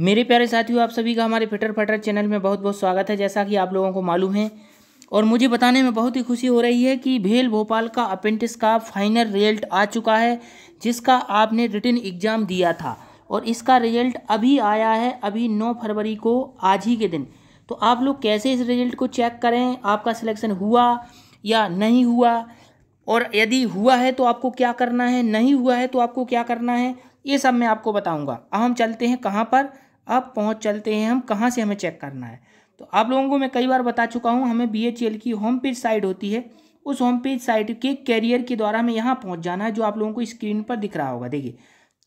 मेरे प्यारे साथियों आप सभी का हमारे फिटर फटर चैनल में बहुत बहुत स्वागत है जैसा कि आप लोगों को मालूम है और मुझे बताने में बहुत ही खुशी हो रही है कि भेल भोपाल का अपेंटिस का फाइनल रिजल्ट आ चुका है जिसका आपने रिटर्न एग्ज़ाम दिया था और इसका रिजल्ट अभी आया है अभी नौ फरवरी को आज ही के दिन तो आप लोग कैसे इस रिजल्ट को चेक करें आपका सिलेक्शन हुआ या नहीं हुआ और यदि हुआ है तो आपको क्या करना है नहीं हुआ है तो आपको क्या करना है ये सब मैं आपको बताऊंगा अब हम चलते हैं कहाँ पर अब पहुँच चलते हैं हम कहाँ से हमें चेक करना है तो आप लोगों को मैं कई बार बता चुका हूँ हमें बी की होम पेज साइट होती है उस होम पेज साइट के कैरियर के द्वारा हमें यहाँ पहुँच जाना है जो आप लोगों को स्क्रीन पर दिख रहा होगा देखिए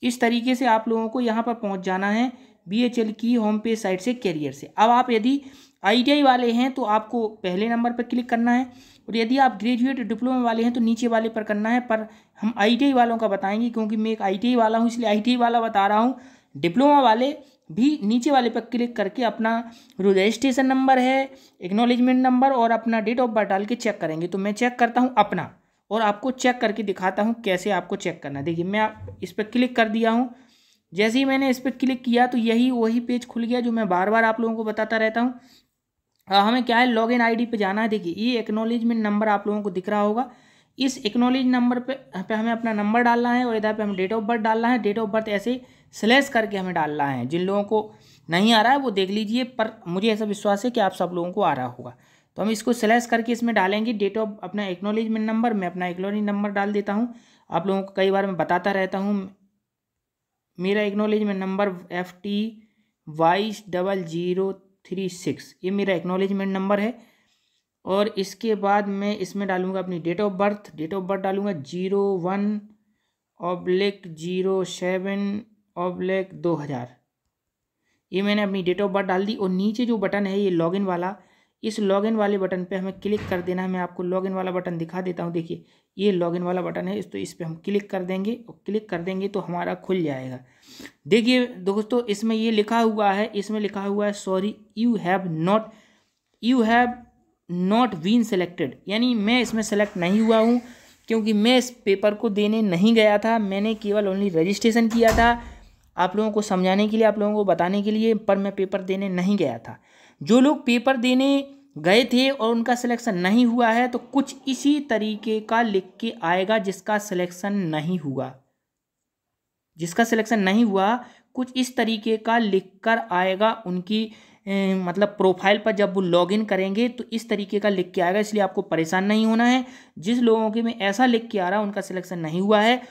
इस तरीके से आप लोगों को यहाँ पर पहुँच जाना है बी की होम पेज साइट से कैरियर से अब आप यदि आई वाले हैं तो आपको पहले नंबर पर क्लिक करना है और यदि आप ग्रेजुएट डिप्लोमा वाले हैं तो नीचे वाले पर करना है पर हम आई वालों का बताएंगे क्योंकि मैं एक आई वाला हूँ इसलिए आई वाला बता रहा हूँ डिप्लोमा वाले भी नीचे वाले पर क्लिक करके अपना रजिस्ट्रेशन नंबर है एक्नोलेजमेंट नंबर और अपना डेट ऑफ बर्थ डाल के चेक करेंगे तो मैं चेक करता हूँ अपना और आपको चेक करके दिखाता हूँ कैसे आपको चेक करना देखिए मैं इस पर क्लिक कर दिया हूँ जैसे ही मैंने इस पर क्लिक किया तो यही वही पेज खुल गया जो मैं बार बार आप लोगों को बताता रहता हूँ हाँ, हमें क्या है लॉग इन आई पे जाना है देखिए ये एक्नॉलेजमेंट नंबर आप लोगों को दिख रहा होगा इस एक्नोलिज नंबर पे पे हमें अपना नंबर डालना है और इधर पे हमें डेट ऑफ बर्थ डालना है डेट ऑफ बर्थ ऐसे ही स्लैश करके हमें डालना है जिन लोगों को नहीं आ रहा है वो देख लीजिए पर मुझे ऐसा विश्वास है कि आप सब लोगों को आ रहा होगा तो हम इसको स्लैश करके इसमें डालेंगे डेट ऑफ अपना एक्नोलेजमेंट नंबर मैं अपना एक्नोलेज नंबर डाल देता हूँ आप लोगों को कई बार मैं बताता रहता हूँ मेरा एक्नोलेजमेंट नंबर एफ टी वाइस डबल जीरो थ्री सिक्स ये मेरा एक्नोलेजमेंट नंबर है और इसके बाद मैं इसमें डालूँगा अपनी date of birth date of birth डालूंगा zero one oblique zero seven oblique दो हज़ार ये मैंने अपनी डेट ऑफ बर्थ डाल दी और नीचे जो बटन है ये लॉगिन वाला इस लॉगिन वाले बटन पे हमें क्लिक कर देना है मैं आपको लॉगिन वाला बटन दिखा देता हूँ देखिए ये लॉगिन वाला बटन है इस तो इस पर हम क्लिक कर देंगे और क्लिक कर देंगे तो हमारा खुल जाएगा देखिए दोस्तों इसमें ये लिखा हुआ है इसमें लिखा हुआ है sorry you have not you have not been selected यानी मैं इसमें सेलेक्ट नहीं हुआ हूँ क्योंकि मैं इस पेपर को देने नहीं गया था मैंने केवल ओनली रजिस्ट्रेशन किया था आप लोगों को समझाने के लिए आप लोगों को बताने के लिए पर मैं पेपर देने नहीं गया था जो लोग पेपर देने गए थे और उनका सिलेक्शन नहीं हुआ है तो कुछ इसी तरीके का लिख के आएगा जिसका सिलेक्शन नहीं हुआ जिसका सिलेक्शन नहीं हुआ कुछ इस तरीके का लिख कर आएगा उनकी मतलब प्रोफाइल पर जब वो लॉगिन करेंगे तो इस तरीके का लिख के आएगा इसलिए आपको परेशान नहीं होना है जिस लोगों के में ऐसा लिख के आ रहा है उनका सिलेक्शन नहीं हुआ है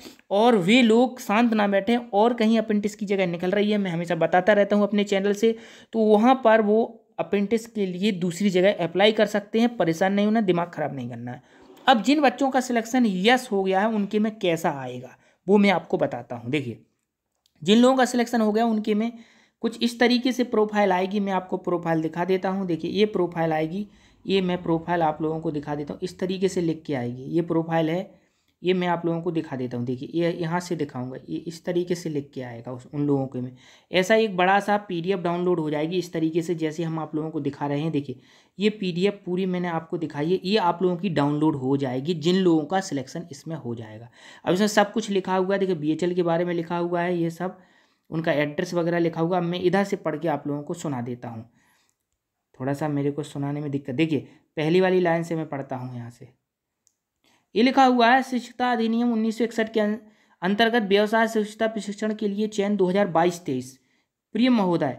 और वे लोग शांत ना बैठे और कहीं अप्रेंटिस की जगह निकल रही है मैं हमेशा बताता रहता हूँ अपने चैनल से तो वहाँ पर वो अप्रेंटिस के लिए दूसरी जगह अप्लाई कर सकते हैं परेशान नहीं होना दिमाग ख़राब नहीं करना है अब जिन बच्चों का सिलेक्शन यस हो गया है उनके में कैसा आएगा वो मैं आपको बताता हूँ देखिए जिन लोगों का सिलेक्शन हो गया उनके में कुछ इस तरीके से प्रोफाइल आएगी मैं आपको प्रोफाइल दिखा देता हूँ देखिए ये प्रोफाइल आएगी ये मैं प्रोफाइल आप लोगों को दिखा देता हूँ इस तरीके से लिख के आएगी ये प्रोफाइल है ये मैं आप लोगों को दिखा देता हूँ देखिए ये यहाँ से दिखाऊंगा ये इस तरीके से लिख के आएगा उस उन लोगों के में ऐसा एक बड़ा सा पीडीएफ डाउनलोड हो जाएगी इस तरीके से जैसे हम आप लोगों को दिखा रहे हैं देखिए ये पीडीएफ पूरी मैंने आपको दिखाई है ये आप लोगों की डाउनलोड हो जाएगी जिन लोगों का सिलेक्शन इसमें हो जाएगा अब इसमें सब कुछ लिखा हुआ है देखिए बी के बारे में लिखा हुआ है ये सब उनका एड्रेस वगैरह लिखा होगा मैं इधर से पढ़ के आप लोगों को सुना देता हूँ थोड़ा सा मेरे को सुनाने में दिक्कत देखिए पहली वाली लाइन से मैं पढ़ता हूँ यहाँ से ये लिखा हुआ है शिक्षता अधिनियम उन्नीस के अं-, अंतर्गत व्यवसाय शिक्षता प्रशिक्षण के लिए चयन 2022 हजार प्रिय महोदय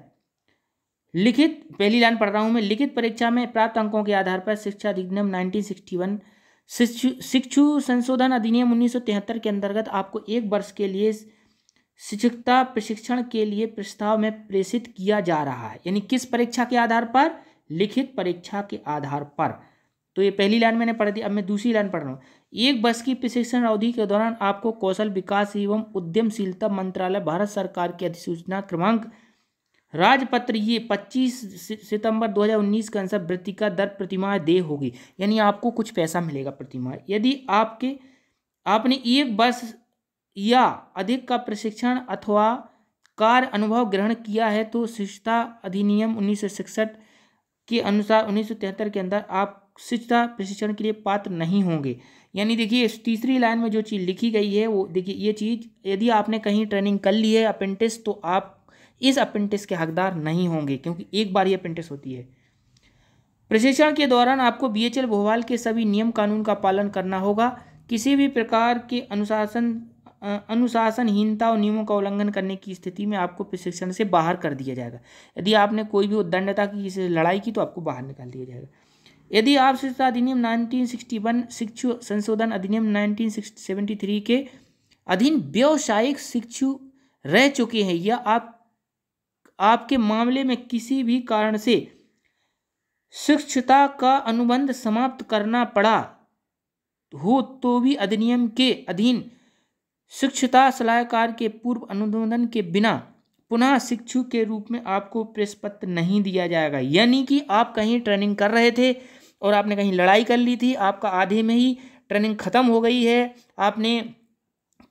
लिखित पहली लाइन पढ़ रहा हूँ मैं लिखित परीक्षा में प्राप्त अंकों के आधार पर शिक्षा अधिनियम 1961 शिक्षु शिक्षु संशोधन अधिनियम 1973 के अंतर्गत आपको एक वर्ष के लिए शिक्षकता प्रशिक्षण के लिए प्रस्ताव में प्रेषित किया जा रहा है यानी किस परीक्षा के आधार पर लिखित परीक्षा के आधार पर तो ये पहली लाइन मैंने पढ़ी दी अब मैं दूसरी लाइन पढ़ रहा हूँ एक बस की प्रशिक्षण अवधि के दौरान आपको कौशल विकास एवं उद्यमशीलता मंत्रालय भारत सरकार की अधिसूचना क्रमांक राजपत्र ये 25 सितंबर 2019 के अनुसार वृत्ति का दर प्रतिमाह दे होगी यानी आपको कुछ पैसा मिलेगा प्रतिमाह यदि आपके आपने एक बस या अधिक का प्रशिक्षण अथवा कार्य अनुभव ग्रहण किया है तो शिक्षता अधिनियम उन्नीस के अनुसार उन्नीस के अंदर आप शिक्षता प्रशिक्षण के लिए पात्र नहीं होंगे यानी देखिए इस तीसरी लाइन में जो चीज़ लिखी गई है वो देखिए ये चीज़ यदि आपने कहीं ट्रेनिंग कर ली है अपेंटिस तो आप इस अपेंटिस के हकदार नहीं होंगे क्योंकि एक बार ये अपेंटिस होती है प्रशिक्षण के दौरान आपको बीएचएल भोपाल के सभी नियम कानून का पालन करना होगा किसी भी प्रकार के अनुशासन अनुशासनहीनता और नियमों का उल्लंघन करने की स्थिति में आपको प्रशिक्षण से बाहर कर दिया जाएगा यदि आपने कोई भी उद्दंडता की लड़ाई की तो आपको बाहर निकाल दिया जाएगा यदि आप शिक्षा अधिनियम 1961 शिक्षु संशोधन अधिनियम 1973 के अधीन व्यावसायिक शिक्षु रह चुके हैं या आप आपके मामले में किसी भी कारण से शिक्षता का अनुबंध समाप्त करना पड़ा हो तो भी अधिनियम के अधीन शिक्षता सलाहकार के पूर्व अनुमोदन के बिना पुनः शिक्षु के रूप में आपको प्रेस पत्र नहीं दिया जाएगा यानी कि आप कहीं ट्रेनिंग कर रहे थे और आपने कहीं लड़ाई कर ली थी आपका आधे में ही ट्रेनिंग ख़त्म हो गई है आपने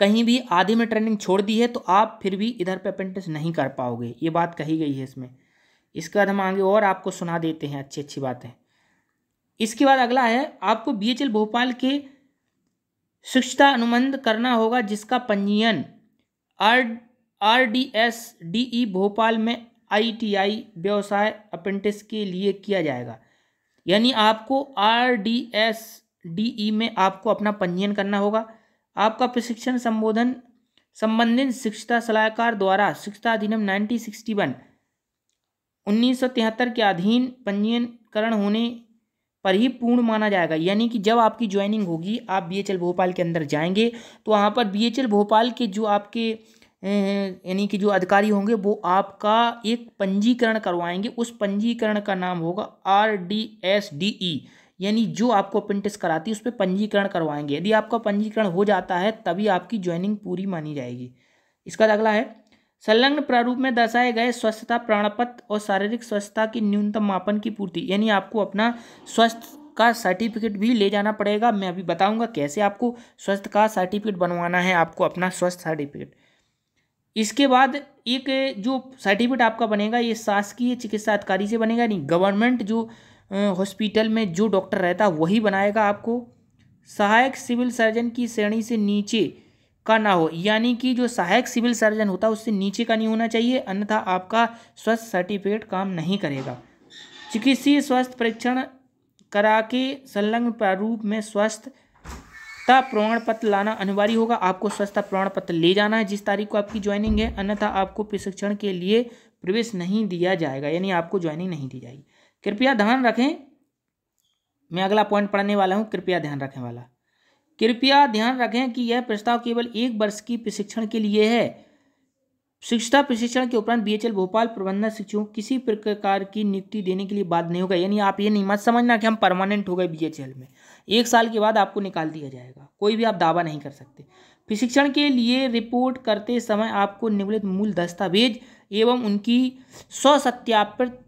कहीं भी आधे में ट्रेनिंग छोड़ दी है तो आप फिर भी इधर पे अप्रेंटिस नहीं कर पाओगे ये बात कही गई है इसमें इसके बाद हम आगे और आपको सुना देते हैं अच्छी अच्छी बातें इसके बाद अगला है आपको बी भोपाल के शिक्षता अनुबंध करना होगा जिसका पंजीयन R R D S D E Bhopal में आईटीआई व्यवसाय अप्रेंटिस के लिए किया जाएगा यानी आपको R D S D E में आपको अपना पंजीयन करना होगा आपका प्रशिक्षण संबोधन संबंधित शिक्षता सलाहकार द्वारा शिक्षता अधिनियम नाइनटीन सिक्सटी वन उन्नीस के अधीन पंजीयनकरण होने पर ही पूर्ण माना जाएगा यानी कि जब आपकी ज्वाइनिंग होगी आप बी भोपाल के अंदर जाएंगे तो वहाँ पर बी भोपाल के जो आपके यानी कि जो अधिकारी होंगे वो आपका एक पंजीकरण करवाएंगे उस पंजीकरण का नाम होगा R D S D E यानी जो आपको अप्रेंटिस कराती है उस पर पंजीकरण करवाएंगे यदि आपका पंजीकरण हो जाता है तभी आपकी ज्वाइनिंग पूरी मानी जाएगी इसका अगला है संलग्न प्रारूप में दर्शाए गए स्वस्थता प्राणपत और शारीरिक स्वस्थता की न्यूनतम मापन की पूर्ति यानी आपको अपना स्वस्थ का सर्टिफिकेट भी ले जाना पड़ेगा मैं अभी बताऊंगा कैसे आपको स्वस्थ का सर्टिफिकेट बनवाना है आपको अपना स्वस्थ सर्टिफिकेट इसके बाद एक जो सर्टिफिकेट आपका बनेगा ये शासकीय चिकित्सा अधिकारी से बनेगा यानी गवर्नमेंट जो हॉस्पिटल में जो डॉक्टर रहता वही बनाएगा आपको सहायक सिविल सर्जन की श्रेणी से नीचे का ना हो यानी कि जो सहायक सिविल सर्जन होता है उससे नीचे का नहीं होना चाहिए अन्यथा आपका स्वस्थ सर्टिफिकेट काम नहीं करेगा चिकित्सीय स्वास्थ्य परीक्षण करा के संलग्न प्रारूप में स्वास्थ्य स्वच्छता प्रमाण पत्र लाना अनिवार्य होगा आपको स्वच्छता प्रमाण पत्र ले जाना है जिस तारीख को आपकी ज्वाइनिंग है अन्यथा आपको प्रशिक्षण के लिए प्रवेश नहीं दिया जाएगा यानी आपको ज्वाइनिंग नहीं दी जाएगी कृपया ध्यान रखें मैं अगला पॉइंट पढ़ने वाला हूँ कृपया ध्यान रखें वाला कृपया ध्यान रखें कि यह प्रस्ताव केवल एक वर्ष की प्रशिक्षण के लिए है शिक्षता प्रशिक्षण के उपरांत बीएचएल भोपाल प्रबंधन शिक्षकों किसी प्रकार की नियुक्ति देने के लिए बाध्य नहीं होगा यानी आप ये नहीं मत समझना कि हम परमानेंट हो गए बीएचएल में एक साल के बाद आपको निकाल दिया जाएगा कोई भी आप दावा नहीं कर सकते प्रशिक्षण के लिए रिपोर्ट करते समय आपको निम्नलिखित मूल दस्तावेज एवं उनकी स्वसत्यापित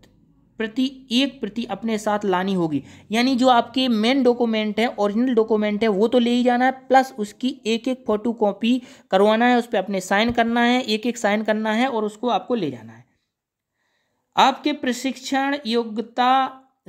प्रति एक प्रति अपने साथ लानी होगी यानी जो आपके मेन डॉक्यूमेंट है ओरिजिनल डॉक्यूमेंट है वो तो ले ही जाना है प्लस उसकी एक एक फोटो कॉपी करवाना है उस पर अपने साइन करना है एक एक साइन करना है और उसको आपको ले जाना है आपके प्रशिक्षण योग्यता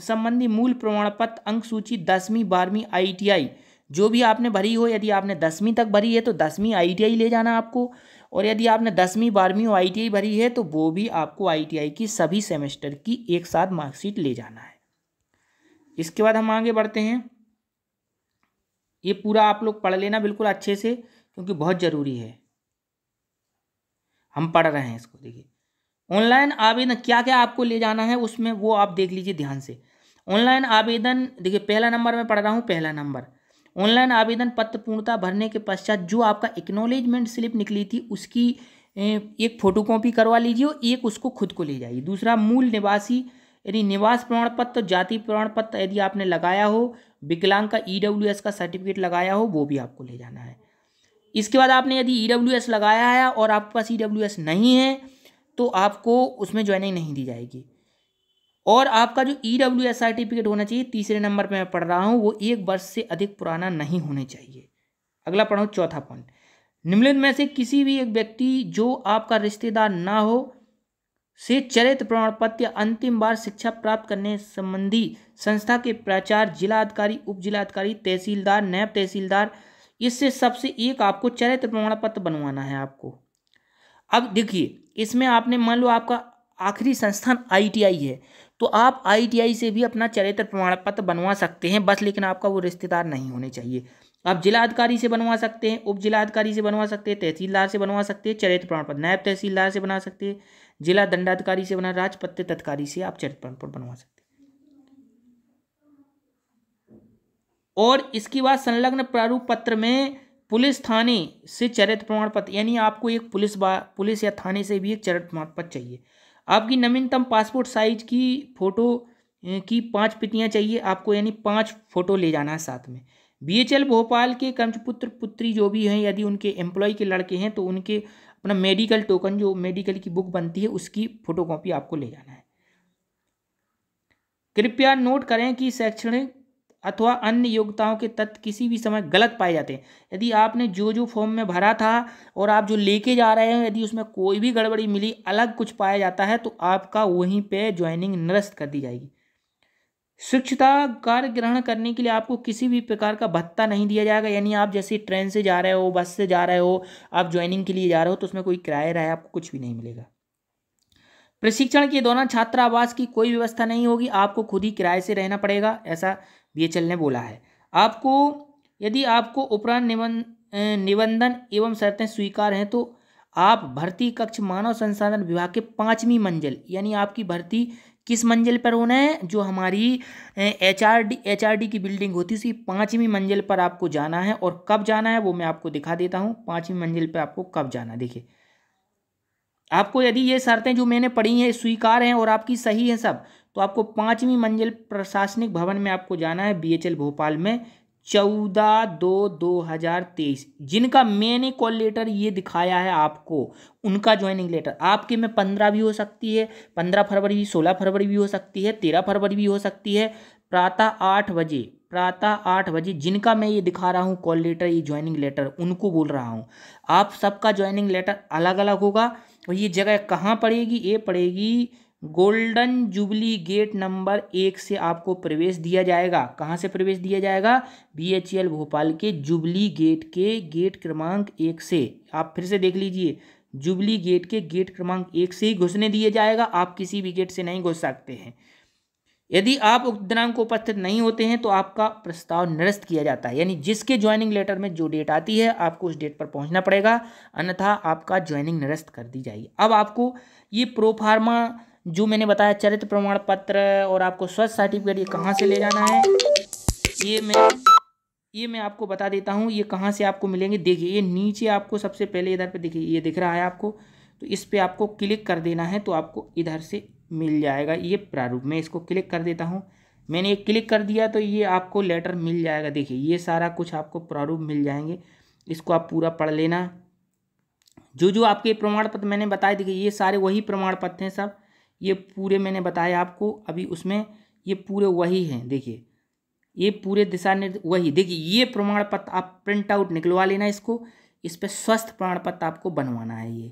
संबंधी मूल प्रमाण पत्र अंक सूची दसवीं बारहवीं आई जो भी आपने भरी हो यदि आपने दसवीं तक भरी है तो दसवीं आई ले जाना आपको और यदि आपने दसवीं बारहवीं और आई भरी है तो वो भी आपको आई की सभी सेमेस्टर की एक साथ मार्कशीट ले जाना है इसके बाद हम आगे बढ़ते हैं ये पूरा आप लोग पढ़ लेना बिल्कुल अच्छे से क्योंकि बहुत ज़रूरी है हम पढ़ रहे हैं इसको देखिए ऑनलाइन आवेदन क्या क्या आपको ले जाना है उसमें वो आप देख लीजिए ध्यान से ऑनलाइन आवेदन देखिए पहला नंबर मैं पढ़ रहा हूँ पहला नंबर ऑनलाइन आवेदन पत्र पूर्णता भरने के पश्चात जो आपका एक्नोलेजमेंट स्लिप निकली थी उसकी एक फ़ोटोकॉपी करवा लीजिए और एक उसको खुद को ले जाइए दूसरा मूल निवासी यदि निवास प्रमाण पत्र जाति प्रमाण पत्र यदि आपने लगाया हो विकलांग का ई e का सर्टिफिकेट लगाया हो वो भी आपको ले जाना है इसके बाद आपने यदि ई e लगाया है और आपके पास ई e नहीं है तो आपको उसमें ज्वाइनिंग नहीं दी जाएगी और आपका जो ई डब्ल्यू एस सर्टिफिकेट होना चाहिए तीसरे नंबर पे मैं पढ़ रहा हूँ वो एक वर्ष से अधिक पुराना नहीं होने चाहिए अगला पढ़ाऊँ चौथा पॉइंट निम्नलिखित में से किसी भी एक व्यक्ति जो आपका रिश्तेदार ना हो से चरित्र प्रमाण पत्र अंतिम बार शिक्षा प्राप्त करने संबंधी संस्था के जिला जिलाधिकारी उप जिलाधिकारी तहसीलदार नैब तहसीलदार इससे सबसे एक आपको चरित्र प्रमाण पत्र बनवाना है आपको अब देखिए इसमें आपने मान लो आपका आखिरी संस्थान आईटीआई है तो आप आईटीआई से भी अपना चरित्र प्रमाण पत्र बनवा सकते हैं बस लेकिन आपका वो रिश्तेदार नहीं होने चाहिए आप जिला अधिकारी से बनवा सकते हैं उप जिला अधिकारी से बनवा सकते हैं तहसीलदार से बनवा सकते हैं चरित्र प्रमाण पत्र नायब तहसीलदार से बना सकते हैं जिला दंडाधिकारी से बना राजपत्र तत्कारी से आप चरित्र प्रमाण पत्र बनवा सकते हैं और इसके बाद संलग्न प्रारूप पत्र में पुलिस थाने से चरित्र प्रमाण पत्र यानी आपको एक पुलिस पुलिस या थाने से भी एक चरित्र प्रमाण पत्र चाहिए आपकी नवीनतम पासपोर्ट साइज की फ़ोटो की पांच प्रतियाँ चाहिए आपको यानी पांच फ़ोटो ले जाना है साथ में बीएचएल भोपाल के कंचपुत्र पुत्री जो भी हैं यदि उनके एम्प्लॉय के लड़के हैं तो उनके अपना मेडिकल टोकन जो मेडिकल की बुक बनती है उसकी फ़ोटोकॉपी आपको ले जाना है कृपया नोट करें कि शैक्षणिक अथवा अन्य योग्यताओं के तत्व किसी भी समय गलत पाए जाते हैं यदि आपने जो जो फॉर्म में भरा था और आप जो लेके जा रहे हैं यदि उसमें कोई भी गड़बड़ी मिली अलग कुछ पाया जाता है तो आपका वहीं पे ज्वाइनिंग निरस्त कर दी जाएगी शिक्षता कार्य ग्रहण करने के लिए आपको किसी भी प्रकार का भत्ता नहीं दिया जाएगा यानी आप जैसे ट्रेन से जा रहे हो बस से जा रहे हो आप ज्वाइनिंग के लिए जा रहे हो तो उसमें कोई किराया रहा आपको कुछ भी नहीं मिलेगा प्रशिक्षण के दौरान छात्रावास की कोई व्यवस्था नहीं होगी आपको खुद ही किराए से रहना पड़ेगा ऐसा बीएचएल ने बोला है आपको यदि आपको उपरांत निबंधन एवं शर्तें स्वीकार हैं तो आप भर्ती कक्ष मानव संसाधन विभाग के पाँचवीं मंजिल यानी आपकी भर्ती किस मंजिल पर होना है जो हमारी H R D H R D की बिल्डिंग होती है उसकी पाँचवीं मंजिल पर आपको जाना है और कब जाना है वो मैं आपको दिखा देता हूँ पाँचवीं मंजिल पर आपको कब जाना है देखिए आपको यदि ये शर्तें जो मैंने पढ़ी हैं स्वीकार हैं और आपकी सही हैं सब तो आपको पाँचवीं मंजिल प्रशासनिक भवन में आपको जाना है बी भोपाल में चौदह दो दो हज़ार तेईस जिनका मैंने कॉल लेटर ये दिखाया है आपको उनका ज्वाइनिंग लेटर आपके में पंद्रह भी हो सकती है पंद्रह फरवरी भी सोलह फरवरी भी हो सकती है तेरह फरवरी भी हो सकती है प्रातः आठ बजे प्रातः आठ बजे जिनका मैं ये दिखा रहा हूँ कॉल लेटर ये ज्वाइनिंग लेटर उनको बोल रहा हूँ आप सबका ज्वाइनिंग लेटर अलग अलग होगा और ये जगह कहाँ पड़ेगी ये पड़ेगी गोल्डन जुबली गेट नंबर एक से आपको प्रवेश दिया जाएगा कहाँ से प्रवेश दिया जाएगा बी भोपाल के जुबली गेट के गेट क्रमांक एक से आप फिर से देख लीजिए जुबली गेट के गेट क्रमांक एक से ही घुसने दिया जाएगा आप किसी भी गेट से नहीं घुस सकते हैं यदि आप उक्त दिनांक को उपस्थित नहीं होते हैं तो आपका प्रस्ताव निरस्त किया जाता है यानी जिसके ज्वाइनिंग लेटर में जो डेट आती है आपको उस डेट पर पहुंचना पड़ेगा अन्यथा आपका ज्वाइनिंग निरस्त कर दी जाएगी अब आपको ये प्रोफार्मा जो मैंने बताया चरित्र प्रमाण पत्र और आपको स्वच्छ सर्टिफिकेट ये कहाँ से ले जाना है ये मैं ये मैं आपको बता देता हूँ ये कहाँ से आपको मिलेंगे देखिए ये नीचे आपको सबसे पहले इधर पे देखिए ये दिख रहा है आपको तो इस पर आपको क्लिक कर देना है तो आपको इधर से मिल जाएगा ये प्रारूप मैं इसको क्लिक कर देता हूँ मैंने ये क्लिक कर दिया तो ये आपको लेटर मिल जाएगा देखिए ये सारा कुछ आपको प्रारूप मिल जाएंगे इसको आप पूरा पढ़ लेना जो जो आपके प्रमाण पत्र मैंने बताए देखिए ये सारे वही प्रमाण पत्र हैं सब ये पूरे मैंने बताया आपको अभी उसमें ये पूरे वही हैं देखिए ये पूरे दिशा निर्देश वही देखिए ये प्रमाण पत्र आप प्रिंट आउट निकलवा लेना इसको इस पर स्वस्थ प्रमाण पत्र आपको बनवाना है ये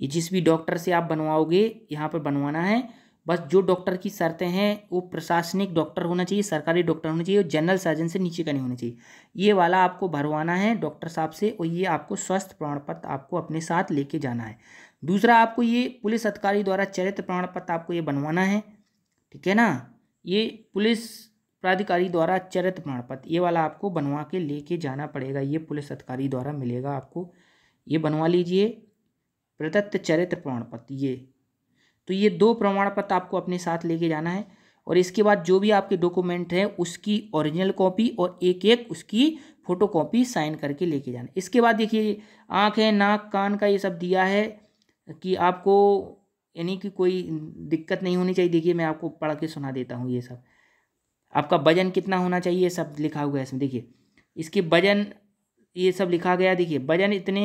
ये जिस भी डॉक्टर से आप बनवाओगे यहाँ पर बनवाना है बस जो डॉक्टर की शर्तें हैं वो प्रशासनिक डॉक्टर होना चाहिए सरकारी डॉक्टर होना चाहिए और जनरल सर्जन से नीचे का नहीं होना चाहिए ये वाला आपको भरवाना है डॉक्टर साहब से और ये आपको स्वस्थ प्रमाण पत्र आपको अपने साथ लेके जाना है दूसरा आपको ये पुलिस अधिकारी द्वारा चरित्र प्रमाण पत्र आपको ये बनवाना है ठीक है ना ये पुलिस प्राधिकारी द्वारा चरित्र प्रमाण पत्र ये वाला आपको बनवा के लेके जाना पड़ेगा ये पुलिस अधिकारी द्वारा मिलेगा आपको ये बनवा लीजिए प्रदत्त चरित्र प्रमाण पत्र ये तो ये दो प्रमाण पत्र आपको अपने साथ लेके जाना है और इसके बाद जो भी आपके डॉक्यूमेंट हैं उसकी ओरिजिनल कॉपी और एक एक उसकी फ़ोटो कॉपी साइन करके लेके जाना इसके बाद देखिए आँख है नाक कान का ये सब दिया है कि आपको यानी कि कोई दिक्कत नहीं होनी चाहिए देखिए मैं आपको पढ़ के सुना देता हूँ ये सब आपका वजन कितना होना चाहिए ये सब लिखा हुआ है इसमें देखिए इसके वजन ये सब लिखा गया देखिए वजन इतने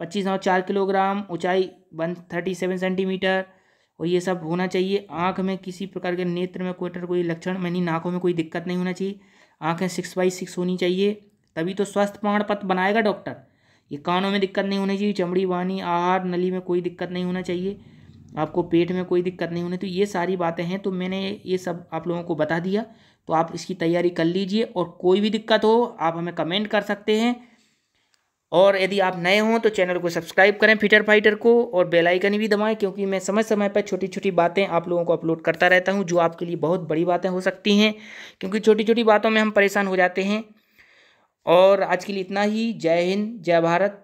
पच्चीस नौ चार किलोग्राम ऊंचाई वन थर्टी सेवन सेंटीमीटर और ये सब होना चाहिए आँख में किसी प्रकार के नेत्र में कोई कोई लक्षण यानी आँखों में कोई दिक्कत नहीं होना चाहिए आँखें सिक्स बाई सिक्स होनी चाहिए तभी तो स्वस्थ प्रमाण पत्र बनाएगा डॉक्टर ये कानों में दिक्कत नहीं होनी चाहिए चमड़ी वानी आहार नली में कोई दिक्कत नहीं होना चाहिए आपको पेट में कोई दिक्कत नहीं होनी तो ये सारी बातें हैं तो मैंने ये सब आप लोगों को बता दिया तो आप इसकी तैयारी कर लीजिए और कोई भी दिक्कत हो आप हमें कमेंट कर सकते हैं और यदि आप नए हों तो चैनल को सब्सक्राइब करें फिटर फाइटर को और बेल आइकन भी दबाएं क्योंकि मैं समय समय पर छोटी छोटी बातें आप लोगों को अपलोड करता रहता हूं जो आपके लिए बहुत बड़ी बातें हो सकती हैं क्योंकि छोटी छोटी बातों में हम परेशान हो जाते हैं और आज के लिए इतना ही जय हिंद जय भारत